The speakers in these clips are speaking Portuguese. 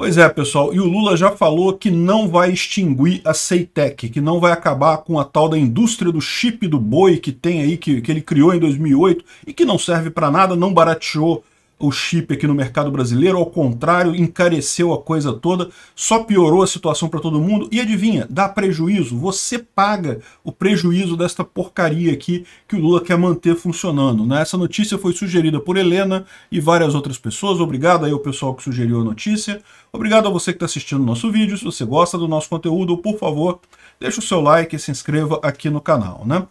Pois é, pessoal, e o Lula já falou que não vai extinguir a Ceitec, que não vai acabar com a tal da indústria do chip do boi que tem aí, que, que ele criou em 2008 e que não serve para nada, não barateou o chip aqui no mercado brasileiro, ao contrário, encareceu a coisa toda, só piorou a situação para todo mundo. E adivinha, dá prejuízo, você paga o prejuízo desta porcaria aqui que o Lula quer manter funcionando. Né? Essa notícia foi sugerida por Helena e várias outras pessoas. Obrigado aí ao pessoal que sugeriu a notícia. Obrigado a você que está assistindo o nosso vídeo. Se você gosta do nosso conteúdo, por favor, deixa o seu like e se inscreva aqui no canal. Né?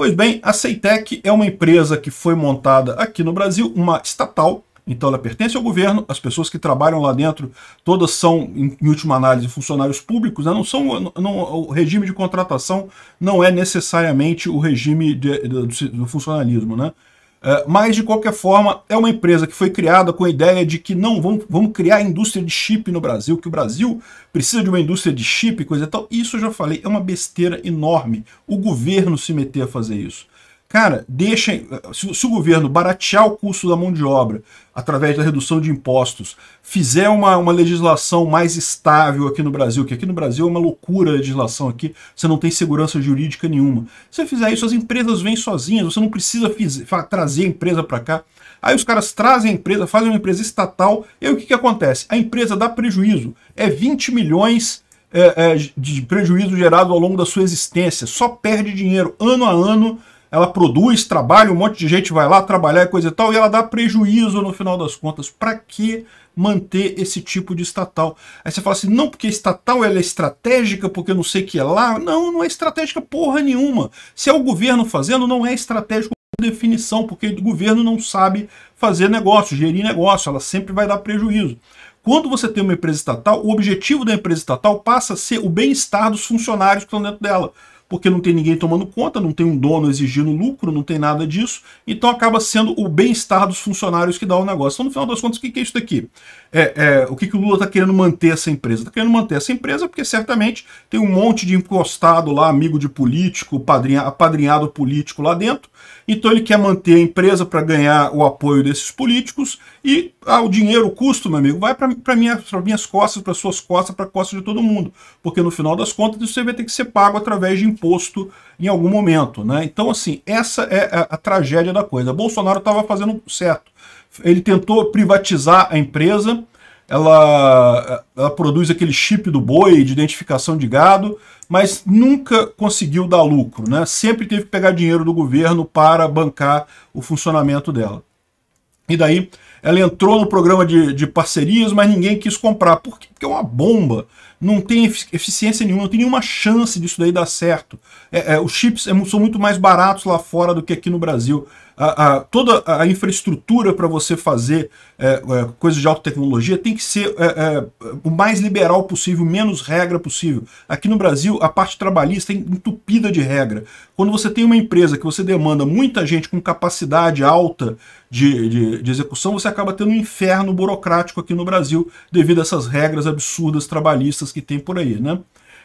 Pois bem, a Ceitec é uma empresa que foi montada aqui no Brasil, uma estatal, então ela pertence ao governo, as pessoas que trabalham lá dentro, todas são, em última análise, funcionários públicos, né? não são, não, o regime de contratação não é necessariamente o regime de, do, do funcionalismo, né? É, mas, de qualquer forma, é uma empresa que foi criada com a ideia de que não, vamos, vamos criar indústria de chip no Brasil, que o Brasil precisa de uma indústria de chip, coisa e tal. Isso eu já falei, é uma besteira enorme o governo se meter a fazer isso. Cara, deixa. Se, se, o governo baratear o custo da mão de obra através da redução de impostos, fizer uma, uma legislação mais estável aqui no Brasil, que aqui no Brasil é uma loucura a legislação aqui, você não tem segurança jurídica nenhuma. Se você fizer isso, as empresas vêm sozinhas, você não precisa trazer a empresa para cá. Aí os caras trazem a empresa, fazem uma empresa estatal, e aí o que, que acontece? A empresa dá prejuízo. É 20 milhões é, é, de prejuízo gerado ao longo da sua existência, só perde dinheiro ano a ano ela produz, trabalha, um monte de gente vai lá trabalhar e coisa e tal, e ela dá prejuízo no final das contas. Para que manter esse tipo de estatal? Aí você fala assim, não, porque estatal ela é estratégica, porque não sei o que é lá. Não, não é estratégica porra nenhuma. Se é o governo fazendo, não é estratégico por definição, porque o governo não sabe fazer negócio, gerir negócio, ela sempre vai dar prejuízo. Quando você tem uma empresa estatal, o objetivo da empresa estatal passa a ser o bem-estar dos funcionários que estão dentro dela porque não tem ninguém tomando conta, não tem um dono exigindo lucro, não tem nada disso. Então acaba sendo o bem-estar dos funcionários que dá o negócio. Então, no final das contas, o que é isso daqui? É, é o que, que o Lula está querendo manter essa empresa? Está querendo manter essa empresa porque certamente tem um monte de encostado lá, amigo de político, padrinha, apadrinhado político lá dentro. Então ele quer manter a empresa para ganhar o apoio desses políticos e ah, o dinheiro, o custo, meu amigo, vai para minha, minhas costas, para suas costas, para costas de todo mundo. Porque no final das contas isso vai ter que ser pago através de imposto em algum momento. Né? Então, assim, essa é a, a tragédia da coisa. Bolsonaro estava fazendo certo. Ele tentou privatizar a empresa, ela, ela, produz aquele chip do boi de identificação de gado, mas nunca conseguiu dar lucro, né? Sempre teve que pegar dinheiro do governo para bancar o funcionamento dela. E daí ela entrou no programa de, de parcerias, mas ninguém quis comprar. Por quê? Porque é uma bomba. Não tem eficiência nenhuma, não tem nenhuma chance disso daí dar certo. É, é, os chips é são muito mais baratos lá fora do que aqui no Brasil. A, a, toda a infraestrutura para você fazer é, é, coisas de alta tecnologia tem que ser é, o mais liberal possível, menos regra possível. Aqui no Brasil, a parte trabalhista é entupida de regra. Quando você tem uma empresa que você demanda muita gente com capacidade alta de, de, de execução, você acaba tendo um inferno burocrático aqui no Brasil devido a essas regras absurdas trabalhistas que tem por aí, né?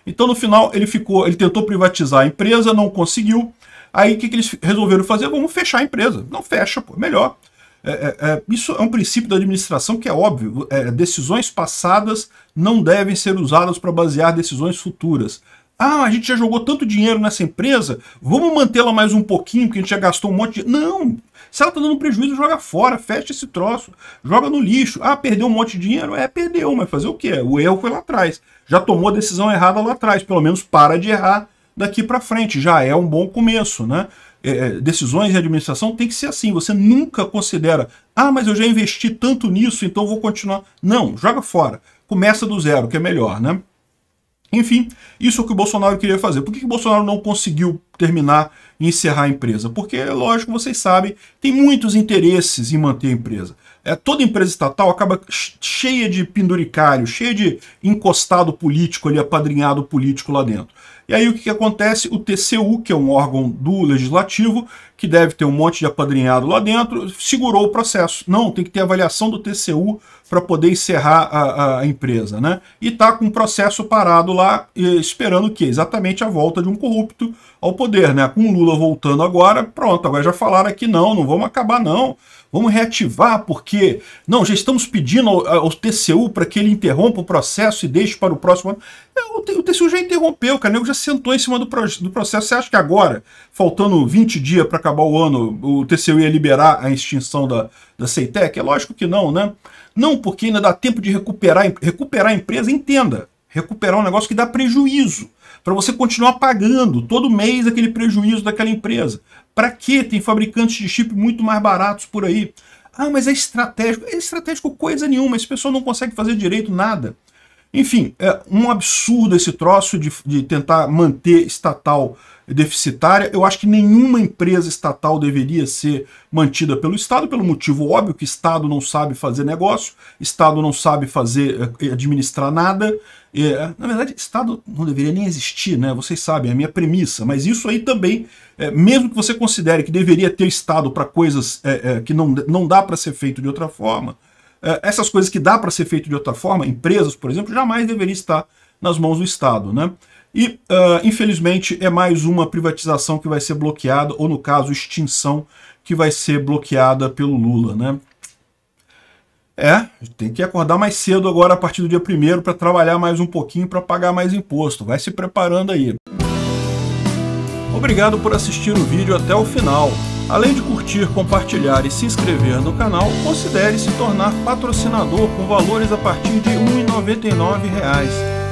Então no final ele ficou, ele tentou privatizar a empresa, não conseguiu. Aí o que, que eles resolveram fazer? Vamos fechar a empresa. Não fecha, pô, é melhor. É, é, é, isso é um princípio da administração que é óbvio. É, decisões passadas não devem ser usadas para basear decisões futuras. Ah, a gente já jogou tanto dinheiro nessa empresa, vamos mantê-la mais um pouquinho, porque a gente já gastou um monte de. Não! Se ela está dando prejuízo, joga fora, fecha esse troço, joga no lixo. Ah, perdeu um monte de dinheiro? É, perdeu, mas fazer o quê? O erro foi lá atrás. Já tomou a decisão errada lá atrás, pelo menos para de errar daqui para frente. Já é um bom começo, né? É, é, decisões e administração tem que ser assim. Você nunca considera, ah, mas eu já investi tanto nisso, então vou continuar. Não, joga fora. Começa do zero, que é melhor, né? Enfim, isso é o que o Bolsonaro queria fazer. Por que, que o Bolsonaro não conseguiu terminar encerrar a empresa? Porque, lógico, vocês sabem, tem muitos interesses em manter a empresa. É, toda empresa estatal acaba cheia de penduricário, cheia de encostado político ali, apadrinhado político lá dentro. E aí o que, que acontece? O TCU, que é um órgão do legislativo, que deve ter um monte de apadrinhado lá dentro, segurou o processo. Não, tem que ter avaliação do TCU para poder encerrar a, a, empresa, né? E está com o um processo parado lá, esperando o quê? Exatamente a volta de um corrupto ao poder, né? Com Lula Lula voltando agora, pronto, agora já falaram aqui não, não vamos acabar não, vamos reativar porque, não, já estamos pedindo ao, ao TCU para que ele interrompa o processo e deixe para o próximo ano. O, TCU já interrompeu, o Canego já sentou em cima do, pro, do processo, você acha que agora, faltando 20 dias para acabar o ano, o TCU ia liberar a extinção da, da CEITEC? É lógico que não, né? Não, porque ainda dá tempo de recuperar, recuperar a empresa, entenda, recuperar um negócio que dá prejuízo, para você continuar pagando todo mês aquele prejuízo daquela empresa. Para que tem fabricantes de chip muito mais baratos por aí? Ah, mas é estratégico. É estratégico coisa nenhuma, esse pessoal não consegue fazer direito nada. Enfim, é um absurdo esse troço de, de tentar manter estatal deficitária. Eu acho que nenhuma empresa estatal deveria ser mantida pelo Estado, pelo motivo óbvio que Estado não sabe fazer negócio, Estado não sabe fazer eh, administrar nada. É, na verdade, Estado não deveria nem existir, né? Vocês sabem, é a minha premissa. Mas isso aí também, é, mesmo que você considere que deveria ter Estado para coisas é, que não, não dá para ser feito de outra forma, essas coisas que dá para ser feito de outra forma, empresas, por exemplo, jamais deveria estar nas mãos do Estado, né? E, uh, infelizmente, é mais uma privatização que vai ser bloqueada, ou no caso, extinção, que vai ser bloqueada pelo Lula, né? É, tem que acordar mais cedo agora a partir do dia 1 para trabalhar mais um pouquinho para pagar mais imposto. Vai se preparando aí. Obrigado por assistir o vídeo até o final. Além de curtir, compartilhar e se inscrever no canal, considere se tornar patrocinador com valores a partir de R$ 1,99